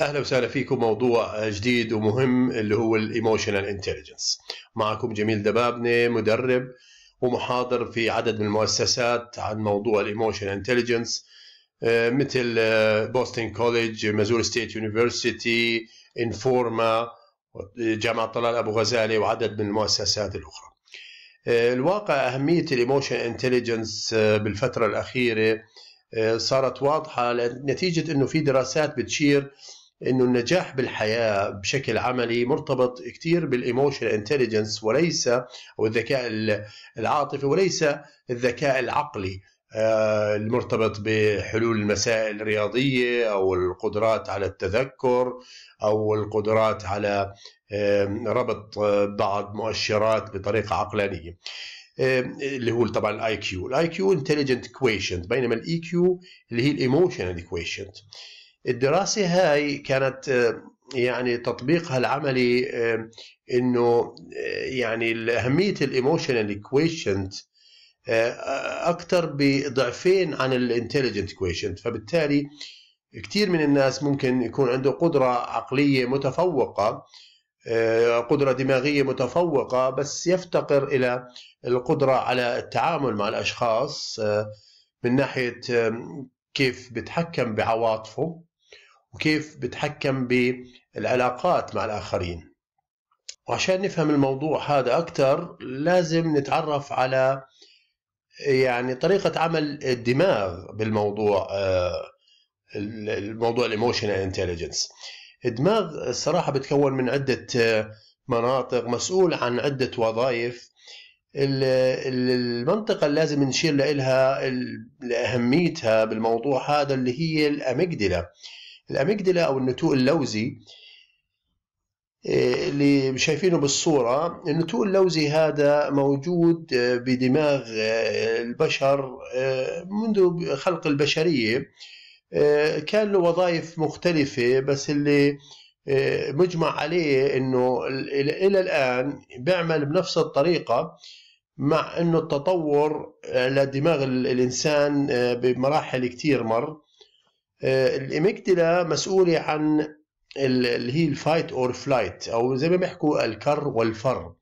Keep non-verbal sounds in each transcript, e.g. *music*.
اهلا وسهلا فيكم موضوع جديد ومهم اللي هو الايموشنال انتليجنس معكم جميل دبابنه مدرب ومحاضر في عدد من المؤسسات عن موضوع الايموشنال انتليجنس آه، مثل آه، بوستن كوليدج مازور ستيت يونيفرسيتي انفورما جامعه طلال ابو غزاله وعدد من المؤسسات الاخرى آه، الواقع اهميه الايموشنال انتليجنس بالفتره الاخيره صارت واضحه نتيجه انه في دراسات بتشير انه النجاح بالحياه بشكل عملي مرتبط كثير بالايموشن انتليجنس وليس او الذكاء العاطفي وليس الذكاء العقلي آه، المرتبط بحلول المسائل الرياضيه او القدرات على التذكر او القدرات على ربط بعض مؤشرات بطريقه عقلانيه. اللي هو طبعا الاي كيو، الاي كيو انتليجنت كويشنت بينما الاي كيو e اللي هي الايموشنال كويشنت. الدراسه هاي كانت آه، يعني تطبيقها العملي آه، انه آه، يعني اهميه الايموشنال ايكويشنز اكثر بضعفين عن الانتليجنت كويشنت فبالتالي كثير من الناس ممكن يكون عنده قدره عقليه متفوقه قدره دماغيه متفوقه بس يفتقر الى القدره على التعامل مع الاشخاص من ناحيه كيف بتحكم بعواطفه وكيف بتحكم بالعلاقات مع الآخرين وعشان نفهم الموضوع هذا أكثر لازم نتعرف على يعني طريقة عمل الدماغ بالموضوع آه، الموضوع الايموشنال انتليجنس الدماغ الصراحة بتكون من عدة آه، مناطق مسؤول عن عدة وظائف المنطقة اللي لازم نشير لها لأهميتها بالموضوع هذا اللي هي الأميجدلا الأميجدلا أو النتوء اللوزي آه، اللي شايفينه بالصورة النتوء اللوزي هذا موجود آه، بدماغ آه، البشر منذ خلق البشرية كان له وظائف مختلفة بس اللي مجمع عليه انه الى الان بيعمل بنفس الطريقه مع انه التطور لدماغ الانسان بمراحل كتير مر آه، الاميجدلا مسؤوله عن اللي هي الفايت اور فلايت او زي ما بيحكوا الكر والفر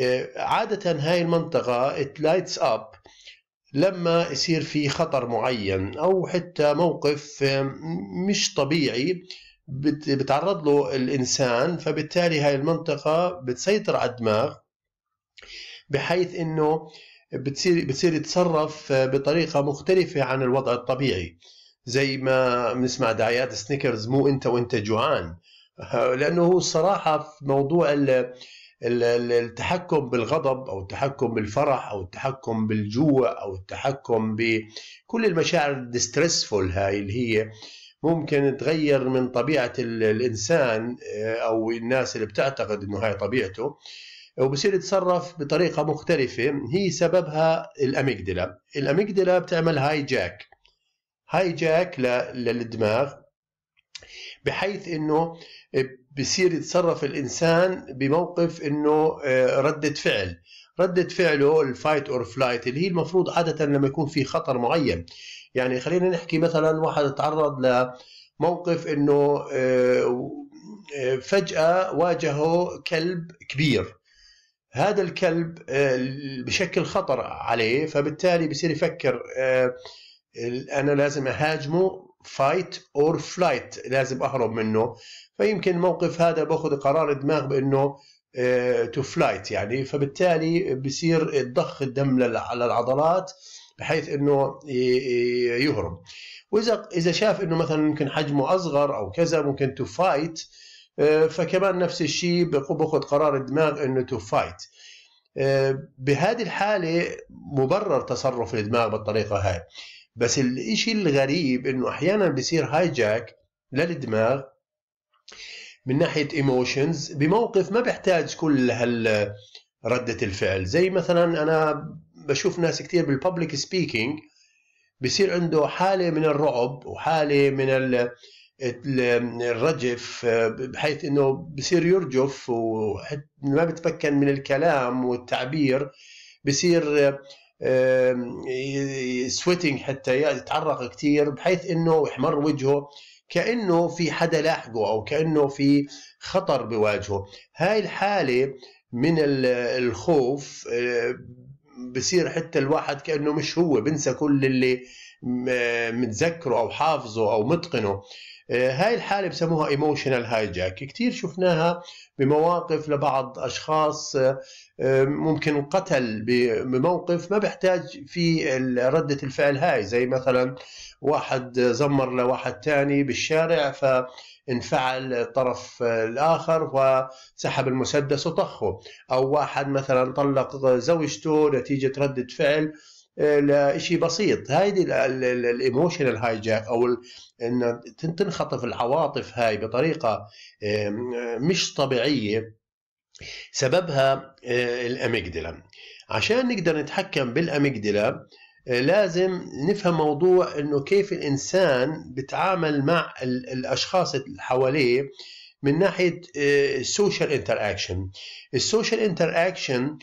آه، عادة هاي المنطقة لايتس اب لما يصير في خطر معين او حتى موقف آه، مش طبيعي بتعرض له الانسان فبالتالي هاي المنطقة بتسيطر على الدماغ بحيث انه بتصير بتصير يتصرف بطريقة مختلفة عن الوضع الطبيعي زي ما بنسمع دعايات سنيكرز مو انت وانت جوعان *laughs* لانه هو الصراحه في موضوع التحكم بالغضب او التحكم بالفرح او التحكم بالجوع او التحكم بكل المشاعر الدسترسفول هاي اللي هي ممكن تغير من طبيعه الانسان آه، او الناس اللي بتعتقد انه هاي طبيعته وبصير يتصرف بطريقه مختلفه هي سببها الاميجدلا الاميجدلا بتعمل هاي جاك هاي جاك للدماغ بحيث انه بصير يتصرف الانسان بموقف انه آه، رده فعل ردة فعله الفايت اور فلايت اللي هي المفروض عادة لما يكون في خطر معين يعني خلينا نحكي مثلا واحد تعرض لموقف انه آه، آه، فجأة واجهه كلب كبير هذا الكلب بشكل خطر عليه فبالتالي بصير يفكر انا لازم اهاجمه فايت اور فلايت لازم اهرب منه فيمكن الموقف هذا باخذ قرار الدماغ بانه تو آه، فلايت يعني فبالتالي بصير ضخ الدم للعضلات بحيث انه يهرب واذا اذا شاف انه مثلا ممكن حجمه اصغر او كذا ممكن تو فايت آه، فكمان نفس الشيء باخذ قرار الدماغ انه تو فايت آه، بهذه الحاله مبرر تصرف الدماغ بالطريقه هاي بس الإشي الغريب إنه أحيانا بصير هايجاك للدماغ من ناحية ايموشنز بموقف ما بيحتاج كل هال ردة الفعل زي مثلا أنا بشوف ناس كثير بالببليك سبيكينج بصير عنده حالة من الرعب وحالة من الرجف بحيث انه بصير يرجف وما بتمكن من الكلام والتعبير بصير سويتنج حتى يتعرق كثير بحيث انه يحمر وجهه كانه في حدا لاحقه او كانه في خطر بواجهه هاي الحاله من الخوف آه، بصير حتى الواحد كانه مش هو بنسى كل اللي آه، متذكره او حافظه او متقنه آه، هاي الحاله بسموها ايموشنال هايجاك كثير شفناها بمواقف لبعض اشخاص آه، آه، ممكن قتل بموقف ما بيحتاج في رده الفعل هاي زي مثلا واحد زمر لواحد تاني بالشارع ف انفعل الطرف الاخر وسحب المسدس وطخه او واحد مثلا طلق زوجته نتيجه رده فعل لشيء بسيط هذه الايموشنال هايجاك او ان تنخطف العواطف هاي بطريقه مش طبيعيه سببها آه، الاميجدلا عشان نقدر نتحكم بالاميجدلا آه، لازم نفهم موضوع انه كيف الانسان بتعامل مع الاشخاص اللي حواليه من ناحيه آه، السوشيال انتر اكشن السوشيال انتر اكشن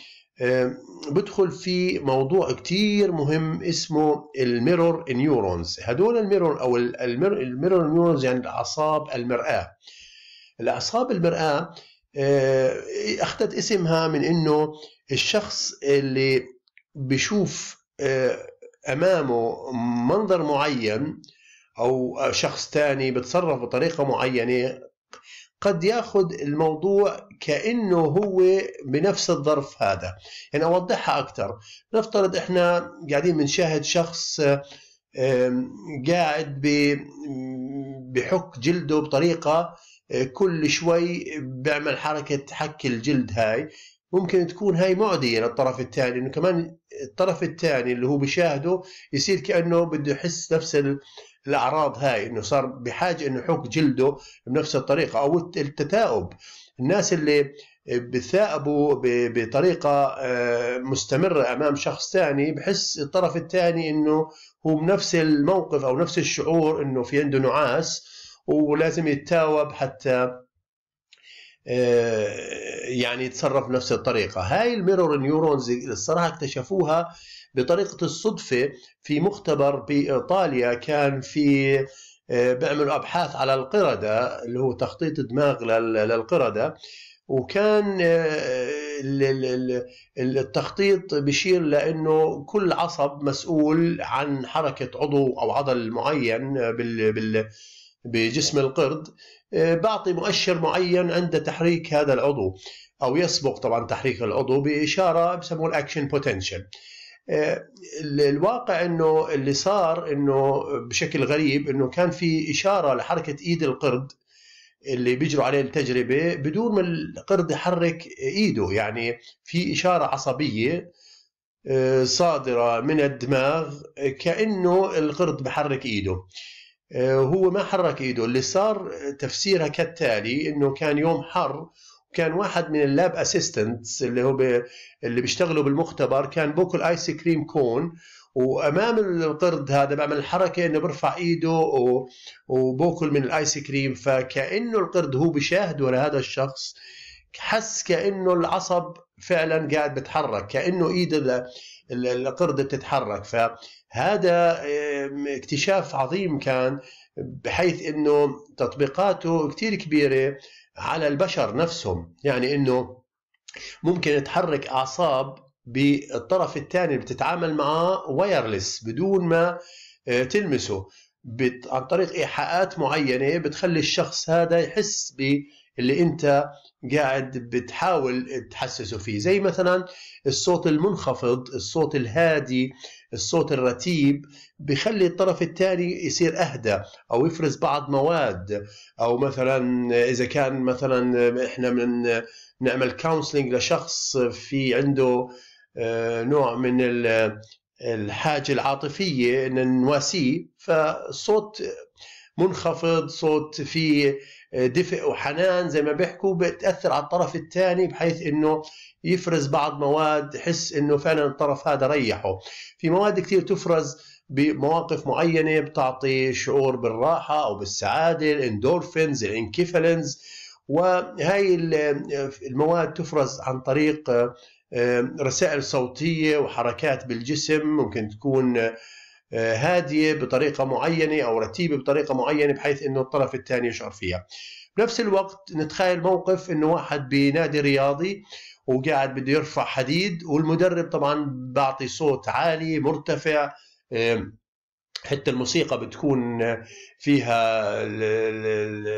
بدخل في موضوع كتير مهم اسمه الميرور نيورونز هدول الميرور او الميرور نيورونز يعني الاعصاب المراه الاعصاب المراه آه، اخذت اسمها من انه الشخص اللي بشوف آه، امامه منظر معين او شخص تاني بتصرف بطريقه معينه قد ياخذ الموضوع كانه هو بنفس الظرف هذا يعني اوضحها اكثر نفترض احنا قاعدين بنشاهد شخص قاعد بحك جلده بطريقه آه، كل شوي بيعمل حركه حك الجلد هاي ممكن تكون هاي معديه للطرف الثاني انه كمان الطرف الثاني اللي هو بيشاهده يصير كانه بده يحس نفس الاعراض هاي انه صار بحاجه انه يحك جلده بنفس الطريقه او التثاؤب الناس اللي بثاءبوا بطريقه آه، مستمره امام شخص ثاني بحس الطرف الثاني انه هو بنفس الموقف او نفس الشعور انه في عنده نعاس ولازم يتثاوب حتى آه، يعني يتصرف نفس الطريقة هاي الميرور نيورونز الصراحة اكتشفوها بطريقة الصدفة في مختبر بإيطاليا كان في آه، بيعملوا أبحاث على القردة اللي هو تخطيط دماغ للقردة وكان آه، التخطيط بشير لانه كل عصب مسؤول عن حركه عضو او عضل معين بجسم القرد آه، بعطي مؤشر معين عند تحريك هذا العضو او يسبق طبعا تحريك العضو باشاره بسموه الاكشن بوتنشال آه، الواقع انه اللي صار انه بشكل غريب انه كان في اشاره لحركه ايد القرد اللي بيجروا عليه التجربه بدون ما القرد يحرك ايده يعني في اشاره عصبيه آه، صادره من الدماغ كانه القرد بحرك ايده وهو آه، ما حرك ايده اللي صار تفسيرها كالتالي انه كان يوم حر وكان واحد من اللاب اسيستنتس اللي هو اللي بيشتغلوا بالمختبر كان باكل ايس كريم كون وامام القرد هذا بعمل الحركه انه برفع ايده وبوكل وباكل من الايس كريم فكانه القرد هو بيشاهده لهذا الشخص حس كانه العصب فعلا قاعد بتحرك كانه ايده القردة تتحرك فهذا اكتشاف عظيم كان بحيث انه تطبيقاته كثير كبيره على البشر نفسهم يعني انه ممكن تحرك اعصاب بالطرف الثاني بتتعامل معاه وايرلس بدون ما آه، تلمسه عن طريق ايحاءات معينه بتخلي الشخص هذا يحس ب اللي انت قاعد بتحاول تحسسه فيه زي مثلا الصوت المنخفض الصوت الهادي الصوت الرتيب بخلي الطرف الثاني يصير اهدى او يفرز بعض مواد او مثلا اذا كان مثلا احنا من نعمل كونسلنج لشخص في عنده آه، نوع من الحاجة العاطفية إن نواسيه فالصوت منخفض صوت فيه دفء وحنان زي ما بيحكوا بتاثر على الطرف الثاني بحيث انه يفرز بعض مواد حس انه فعلا الطرف هذا ريحه في مواد كثير تفرز بمواقف معينه بتعطي شعور بالراحه او بالسعاده الاندورفينز الانكيفالينز وهي المواد تفرز عن طريق آه، رسائل صوتيه وحركات بالجسم ممكن تكون هاديه بطريقه معينه او رتيبه بطريقه معينه بحيث انه الطرف الثاني يشعر فيها. بنفس الوقت نتخيل موقف انه واحد بنادي رياضي وقاعد بده يرفع حديد والمدرب طبعا بعطي صوت عالي مرتفع حتى الموسيقى بتكون فيها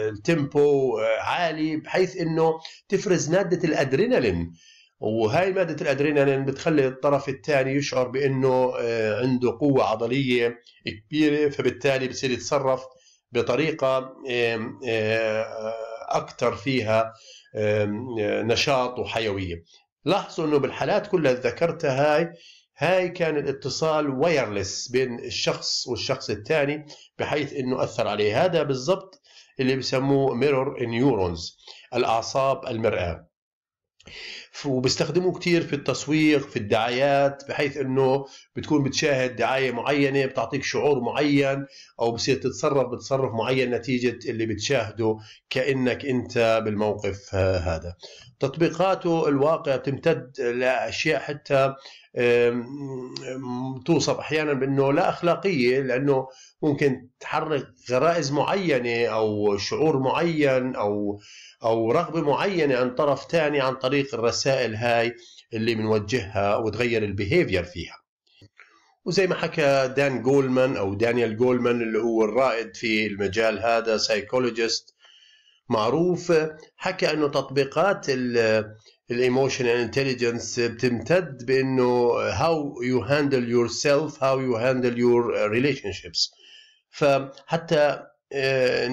التيمبو عالي بحيث انه تفرز ماده الادرينالين وهاي ماده الادرينالين بتخلي الطرف الثاني يشعر بانه آه، عنده قوه عضليه كبيره فبالتالي بصير يتصرف بطريقه آه، اكثر فيها آه، نشاط وحيويه لاحظوا انه بالحالات كلها اللي ذكرتها هاي هاي كان الاتصال وايرلس بين الشخص والشخص الثاني بحيث انه اثر عليه هذا بالضبط اللي بسموه ميرور نيورونز الاعصاب المرآة وبيستخدموه كثير في التسويق في الدعايات بحيث انه بتكون بتشاهد دعايه معينه بتعطيك شعور معين او بصير تتصرف بتصرف معين نتيجه اللي بتشاهده كانك انت بالموقف آه، هذا تطبيقاته الواقع تمتد لاشياء حتى توصف احيانا بانه لا اخلاقيه لانه ممكن تحرك غرائز معينه او شعور معين او او رغبه معينه عن طرف ثاني عن طريق الرسائل هاي اللي بنوجهها وتغير البيهيفير فيها وزي ما حكى دان جولمان او دانيال جولمان اللي هو الرائد في المجال هذا سايكولوجيست معروف حكى انه تطبيقات الايموشن انتليجنس بتمتد بانه هاو يو هاندل يور سيلف هاو يو هاندل يور ريليشن شيبس فحتى آه،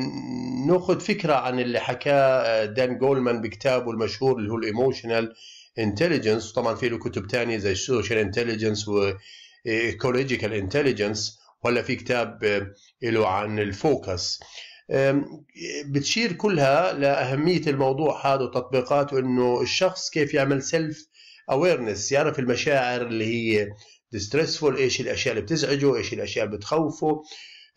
ناخذ فكره عن اللي حكاه آه، دان جولمان بكتابه المشهور اللي هو الايموشنال انتليجنس طبعا في له كتب ثانيه زي السوشيال انتليجنس وايكولوجيكال انتليجنس ولا في كتاب آه، له عن الفوكس بتشير كلها لأهمية الموضوع هذا وتطبيقاته أنه الشخص كيف يعمل سيلف اويرنس يعرف المشاعر اللي هي ديستريسفول ايش الاشياء اللي بتزعجه ايش الاشياء اللي بتخوفه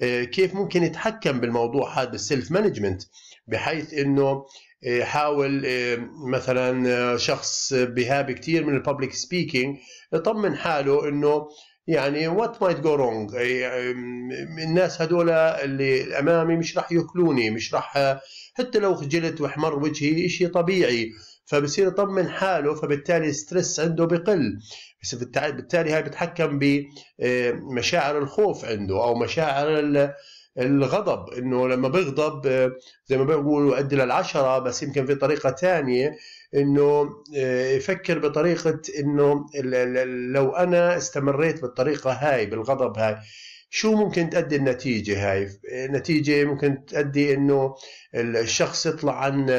أه، كيف ممكن يتحكم بالموضوع هذا بالسيلف مانجمنت بحيث انه أه، حاول أه، مثلا شخص بهاب كثير من الببليك سبيكينج يطمن حاله انه يعني وات مايت جو رونج الناس هذول اللي امامي مش راح ياكلوني مش راح حتى لو خجلت واحمر وجهي شيء طبيعي فبصير يطمن حاله فبالتالي الستريس عنده بقل بالتالي هاي بتحكم بمشاعر آه، الخوف عنده او مشاعر الغضب انه لما بغضب آه، زي ما بيقولوا ادي للعشره بس يمكن في طريقه ثانيه انه آه، يفكر بطريقه انه لو انا استمريت بالطريقه هاي بالغضب هاي شو ممكن تؤدي النتيجه هاي النتيجه ممكن تؤدي انه الشخص يطلع عن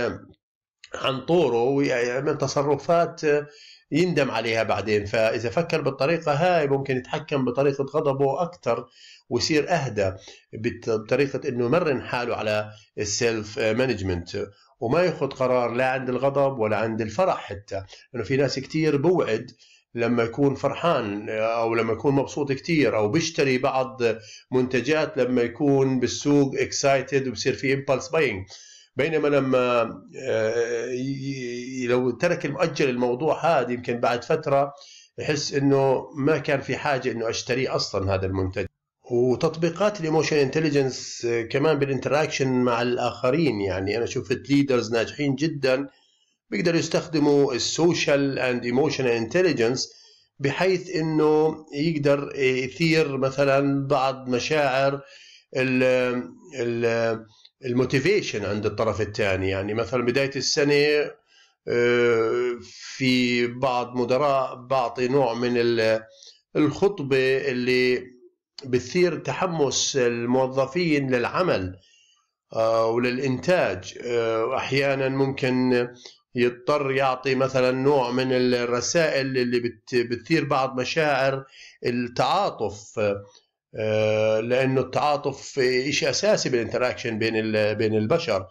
عن طوره ويعمل تصرفات آه، يندم عليها بعدين فاذا فكر بالطريقه هاي ممكن يتحكم بطريقه غضبه اكثر ويصير اهدى بطريقه انه يمرن حاله على السيلف مانجمنت وما ياخذ قرار لا عند الغضب ولا عند الفرح حتى لانه في ناس كثير بوعد لما يكون فرحان او لما يكون مبسوط كثير او بيشتري بعض منتجات لما يكون بالسوق اكسايتد وبصير في امبلس باينج بينما لما آه، لو ترك المؤجل الموضوع هذا يمكن بعد فتره يحس انه ما كان في حاجه انه اشتريه اصلا هذا المنتج وتطبيقات الايموشن انتليجنس آه، كمان بالانتراكشن مع الاخرين يعني انا شفت ليدرز ناجحين جدا بيقدروا يستخدموا السوشيال اند ايموشن انتليجنس بحيث انه يقدر يثير مثلا بعض مشاعر ال ال الموتيفيشن عند الطرف الثاني يعني مثلا بدايه السنه آه، في بعض مدراء بعطي نوع من الخطبه اللي بتثير تحمس الموظفين للعمل آه، وللإنتاج وأحيانا آه، ممكن يضطر يعطي مثلا نوع من الرسائل اللي بتثير بعض مشاعر التعاطف آه، لانه التعاطف شيء اساسي بالانتراكشن بين بين البشر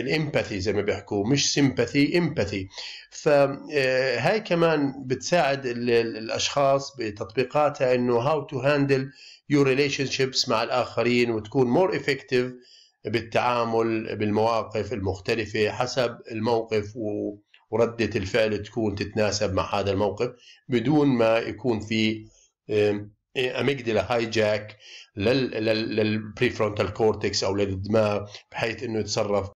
الامباثي زي ما بيحكوا مش سيمباثي امباثي فهاي آه، كمان بتساعد الاشخاص بتطبيقاتها انه هاو تو هاندل يور ريليشن شيبس مع الاخرين وتكون مور افكتيف بالتعامل بالمواقف المختلفه حسب الموقف ورده الفعل تكون تتناسب مع هذا الموقف بدون ما يكون في إيه، اميجدلا هايجاك للبريفرونتال كورتكس او للدماغ بحيث انه يتصرف